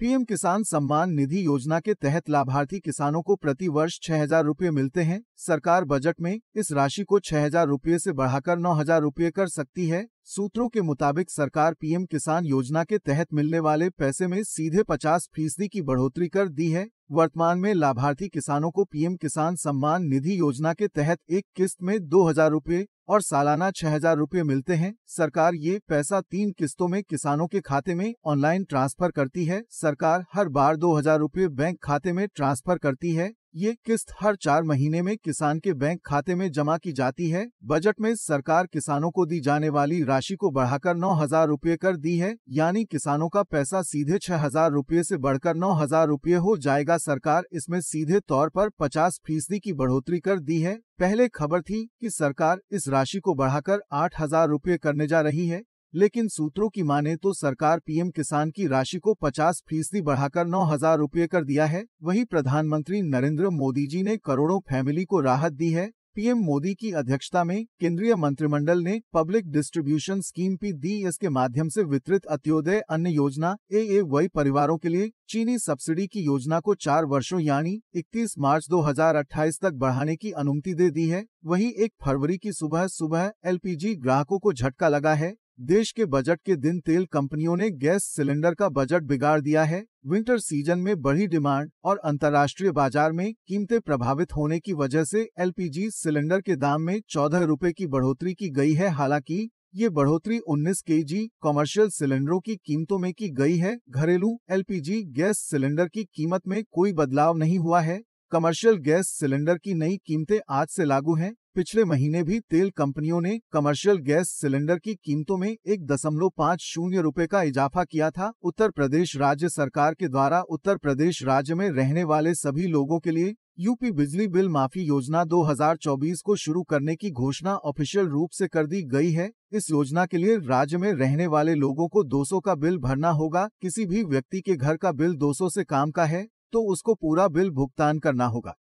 PM किसान सम्मान निधि योजना के तहत लाभार्थी किसानों को प्रति वर्ष छह हजार रूपए मिलते हैं सरकार बजट में इस राशि को छह हजार रूपए ऐसी बढ़ाकर नौ हजार रूपए कर सकती है सूत्रों के मुताबिक सरकार पीएम किसान योजना के तहत मिलने वाले पैसे में सीधे 50 फीसदी की बढ़ोतरी कर दी है वर्तमान में लाभार्थी किसानों को पीएम किसान सम्मान निधि योजना के तहत एक किस्त में दो हजार रूपए और सालाना छह हजार रूपए मिलते हैं सरकार ये पैसा तीन किस्तों में किसानों के खाते में ऑनलाइन ट्रांसफर करती है सरकार हर बार दो हजार रूपए बैंक खाते में ट्रांसफर करती है ये किस्त हर चार महीने में किसान के बैंक खाते में जमा की जाती है बजट में सरकार किसानों को दी जाने वाली राशि को बढ़ाकर नौ हजार रूपए कर दी है यानी किसानों का पैसा सीधे छह हजार रूपए ऐसी बढ़कर नौ हजार रूपए हो जाएगा सरकार इसमें सीधे तौर पर पचास फीसदी की बढ़ोतरी कर दी है पहले खबर थी कि सरकार इस राशि को बढ़ाकर आठ हजार रूपए करने जा रही है लेकिन सूत्रों की माने तो सरकार पीएम किसान की राशि को 50 फीसदी बढ़ाकर नौ हजार रूपए कर दिया है वहीं प्रधानमंत्री नरेंद्र मोदी जी ने करोड़ों फैमिली को राहत दी है पीएम मोदी की अध्यक्षता में केंद्रीय मंत्रिमंडल ने public distribution scheme P D S के माध्यम से वितरित अत्योदय अन्य योजना ए ए वही परिवारों के लिए चीनी सब्सिडी की योजना को चार वर्षों यानी 31 मार्च 2028 तक बढ़ाने की अनुमति दे दी है वहीं एक फरवरी की सुबह सुबह एलपीजी ग्राहकों को झटका लगा है देश के बजट के दिन तेल कंपनियों ने गैस सिलेंडर का बजट बिगाड़ दिया है विंटर सीजन में बढ़ी डिमांड और अंतर्राष्ट्रीय बाजार में कीमतें प्रभावित होने की वजह से एलपीजी सिलेंडर के दाम में चौदह रूपए की बढ़ोतरी की गई है हालांकि ये बढ़ोतरी 19 जी कॉमर्शियल सिलेंडरों की कीमतों में की गई है घरेलू एलपीजी गैस सिलेंडर की कीमत में कोई बदलाव नहीं हुआ है कमर्शियल गैस सिलेंडर की नई कीमतें आज से लागू हैं पिछले महीने भी तेल कंपनियों ने कमर्शियल गैस सिलेंडर की कीमतों में एक दशमलव पाँच शून्य रूपए का इजाफा किया था उत्तर प्रदेश राज्य सरकार के द्वारा उत्तर प्रदेश राज्य में रहने वाले सभी लोगों के लिए यूपी बिजली बिल माफी योजना 2024 को शुरू करने की घोषणा ऑफिशियल रूप से कर दी गई है इस योजना के लिए राज्य में रहने वाले लोगों को 200 का बिल भरना होगा किसी भी व्यक्ति के घर का बिल 200 से काम का है तो उसको पूरा बिल भुगतान करना होगा